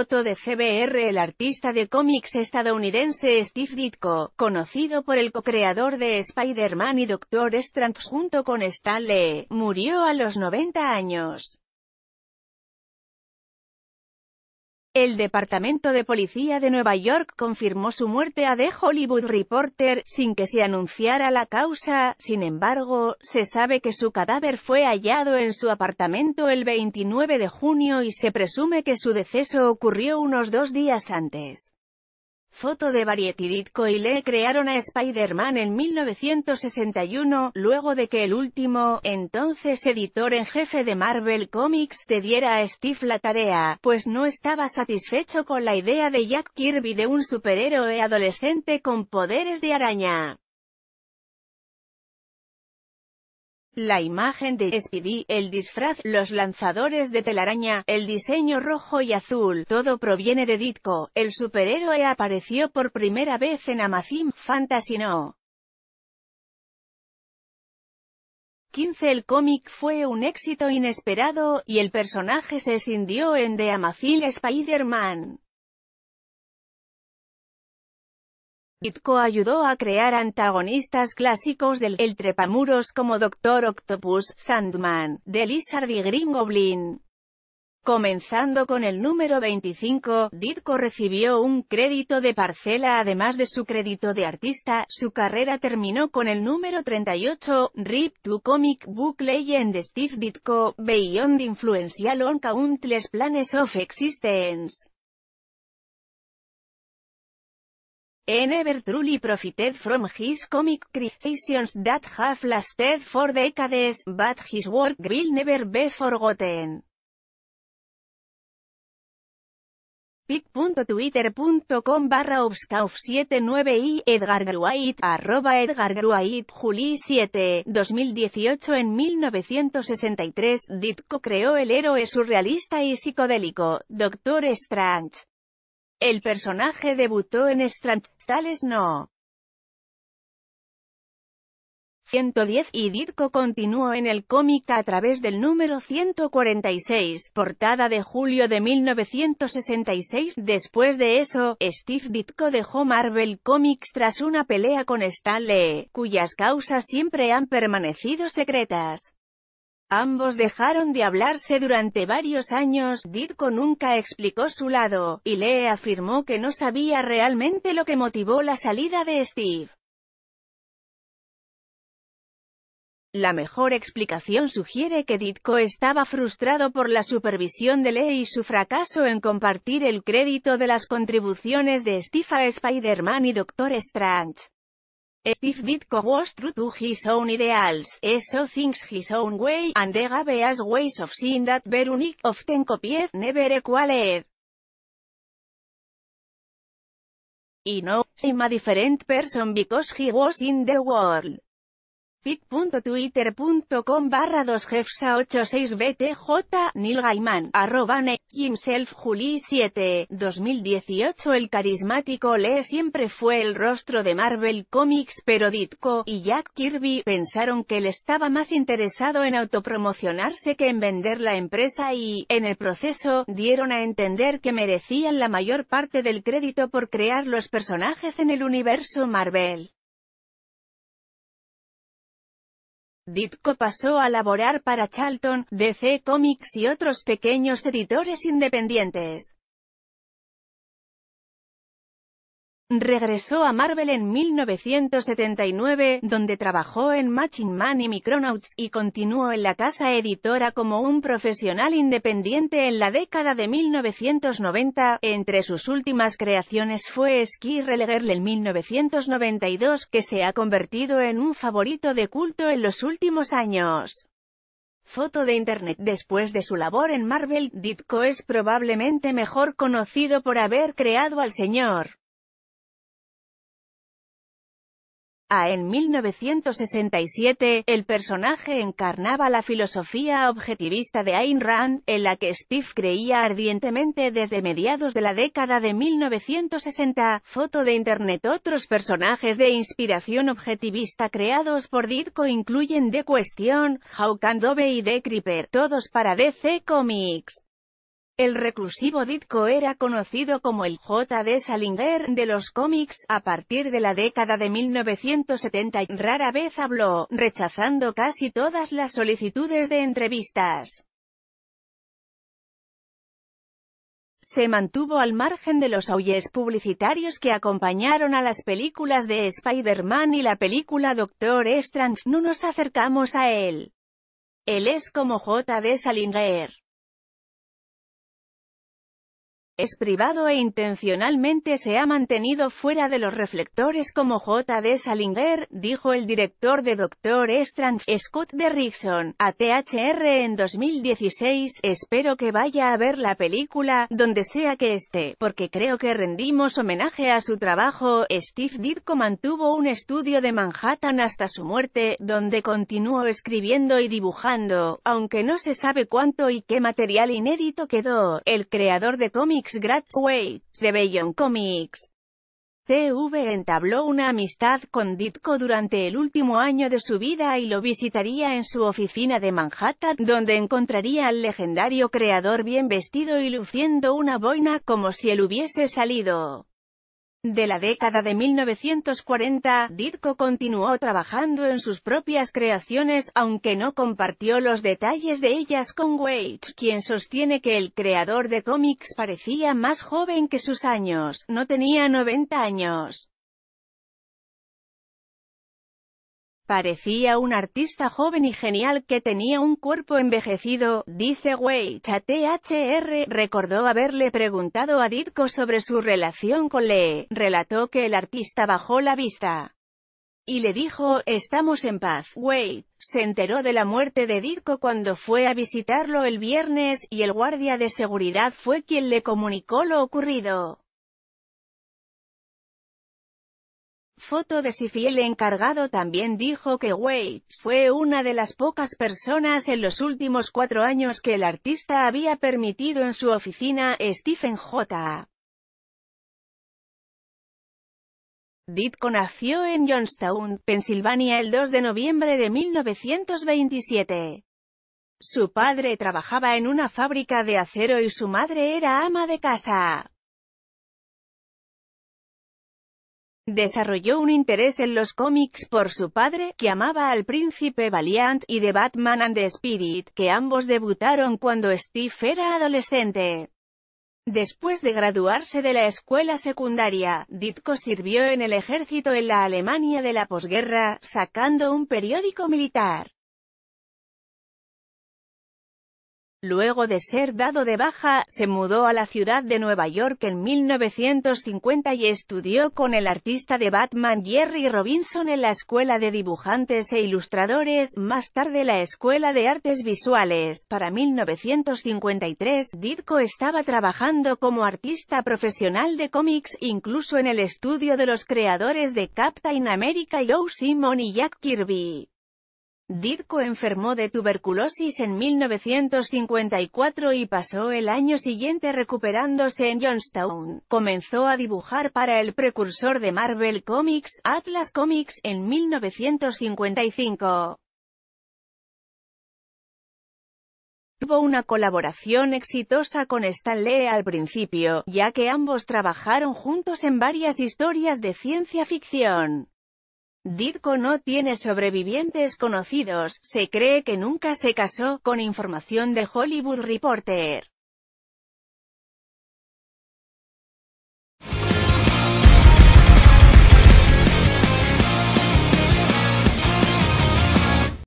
Foto de CBR El artista de cómics estadounidense Steve Ditko, conocido por el co-creador de Spider-Man y Doctor Strange junto con Stan Lee, murió a los 90 años. El Departamento de Policía de Nueva York confirmó su muerte a The Hollywood Reporter, sin que se anunciara la causa, sin embargo, se sabe que su cadáver fue hallado en su apartamento el 29 de junio y se presume que su deceso ocurrió unos dos días antes. Foto de Variety Ditko y crearon a Spider-Man en 1961, luego de que el último, entonces editor en jefe de Marvel Comics, te diera a Steve la tarea, pues no estaba satisfecho con la idea de Jack Kirby de un superhéroe adolescente con poderes de araña. la imagen de Speedy, el disfraz, los lanzadores de telaraña, el diseño rojo y azul, todo proviene de Ditko, el superhéroe apareció por primera vez en Amazing Fantasy No. 15 El cómic fue un éxito inesperado, y el personaje se escindió en The Amazing Spider-Man. Ditko ayudó a crear antagonistas clásicos del El Trepamuros como Doctor Octopus, Sandman, The Lizard y Green Goblin. Comenzando con el número 25, Ditko recibió un crédito de parcela además de su crédito de artista, su carrera terminó con el número 38, RIP to Comic Book Legend Steve Ditko, Beyond Influential on Countless Planes of Existence. never truly profited from his comic creations that have lasted for decades, but his work will never be forgotten. pic.twitter.com barra 79 y Edgar arroba Edgar Juli 7, 2018 En 1963, Ditko creó el héroe surrealista y psicodélico, Doctor Strange. El personaje debutó en Strange, Tales No. 110 y Ditko continuó en el cómic a través del número 146, portada de julio de 1966. Después de eso, Steve Ditko dejó Marvel Comics tras una pelea con Stan cuyas causas siempre han permanecido secretas. Ambos dejaron de hablarse durante varios años, Ditko nunca explicó su lado, y Lee afirmó que no sabía realmente lo que motivó la salida de Steve. La mejor explicación sugiere que Ditko estaba frustrado por la supervisión de Lee y su fracaso en compartir el crédito de las contribuciones de Steve a Spider-Man y Doctor Strange. Steve Ditko was true to his own ideals, so thinks his own way, and the various ways of seeing that were unique, often copied, never equaled. You no I'm a different person because he was in the world. pit.twitter.com barra 2 jefsa 86 btj Neil Gaiman, arroba ne, himself Juli 7, 2018 El carismático Lee siempre fue el rostro de Marvel Comics pero Ditko y Jack Kirby pensaron que él estaba más interesado en autopromocionarse que en vender la empresa y, en el proceso, dieron a entender que merecían la mayor parte del crédito por crear los personajes en el universo Marvel. Ditko pasó a laborar para Charlton, DC Comics y otros pequeños editores independientes. Regresó a Marvel en 1979, donde trabajó en Matching Man y Micronauts, y continuó en la casa editora como un profesional independiente en la década de 1990. Entre sus últimas creaciones fue Ski Relegerle en 1992, que se ha convertido en un favorito de culto en los últimos años. Foto de Internet Después de su labor en Marvel, Ditko es probablemente mejor conocido por haber creado al señor A en 1967, el personaje encarnaba la filosofía objetivista de Ayn Rand, en la que Steve creía ardientemente desde mediados de la década de 1960. Foto de Internet Otros personajes de inspiración objetivista creados por Ditko incluyen The Question, Hawk Dove y The Creeper, todos para DC Comics. El reclusivo Ditko era conocido como el J.D. Salinger de los cómics, a partir de la década de 1970 rara vez habló, rechazando casi todas las solicitudes de entrevistas. Se mantuvo al margen de los aulles publicitarios que acompañaron a las películas de Spider-Man y la película Doctor Strange, no nos acercamos a él. Él es como J.D. Salinger es privado e intencionalmente se ha mantenido fuera de los reflectores como J.D. Salinger, dijo el director de Doctor Strange, Scott Derrickson, a THR en 2016, espero que vaya a ver la película, donde sea que esté, porque creo que rendimos homenaje a su trabajo, Steve Ditko mantuvo un estudio de Manhattan hasta su muerte, donde continuó escribiendo y dibujando, aunque no se sabe cuánto y qué material inédito quedó, el creador de cómics ex-graduates de Beyond Comics. TV entabló una amistad con Ditko durante el último año de su vida y lo visitaría en su oficina de Manhattan, donde encontraría al legendario creador bien vestido y luciendo una boina como si él hubiese salido de la década de 1940, Ditko continuó trabajando en sus propias creaciones, aunque no compartió los detalles de ellas con Wade, quien sostiene que el creador de cómics parecía más joven que sus años, no tenía 90 años. Parecía un artista joven y genial que tenía un cuerpo envejecido, dice Wei THR, recordó haberle preguntado a Ditko sobre su relación con Lee, relató que el artista bajó la vista y le dijo, estamos en paz. Way". se enteró de la muerte de Ditko cuando fue a visitarlo el viernes, y el guardia de seguridad fue quien le comunicó lo ocurrido. Foto de si fiel encargado también dijo que Waits fue una de las pocas personas en los últimos cuatro años que el artista había permitido en su oficina, Stephen J. Ditko nació en Johnstown, Pensilvania el 2 de noviembre de 1927. Su padre trabajaba en una fábrica de acero y su madre era ama de casa. Desarrolló un interés en los cómics por su padre, que amaba al príncipe Valiant, y de Batman and the Spirit, que ambos debutaron cuando Steve era adolescente. Después de graduarse de la escuela secundaria, Ditko sirvió en el ejército en la Alemania de la posguerra, sacando un periódico militar. Luego de ser dado de baja, se mudó a la ciudad de Nueva York en 1950 y estudió con el artista de Batman Jerry Robinson en la Escuela de Dibujantes e Ilustradores, más tarde la Escuela de Artes Visuales. Para 1953, Ditko estaba trabajando como artista profesional de cómics, incluso en el estudio de los creadores de Captain America Joe Simon y Jack Kirby. Ditko enfermó de tuberculosis en 1954 y pasó el año siguiente recuperándose en Johnstown. Comenzó a dibujar para el precursor de Marvel Comics, Atlas Comics, en 1955. Tuvo una colaboración exitosa con Stan Lee al principio, ya que ambos trabajaron juntos en varias historias de ciencia ficción. Ditko no tiene sobrevivientes conocidos, se cree que nunca se casó, con información de Hollywood Reporter.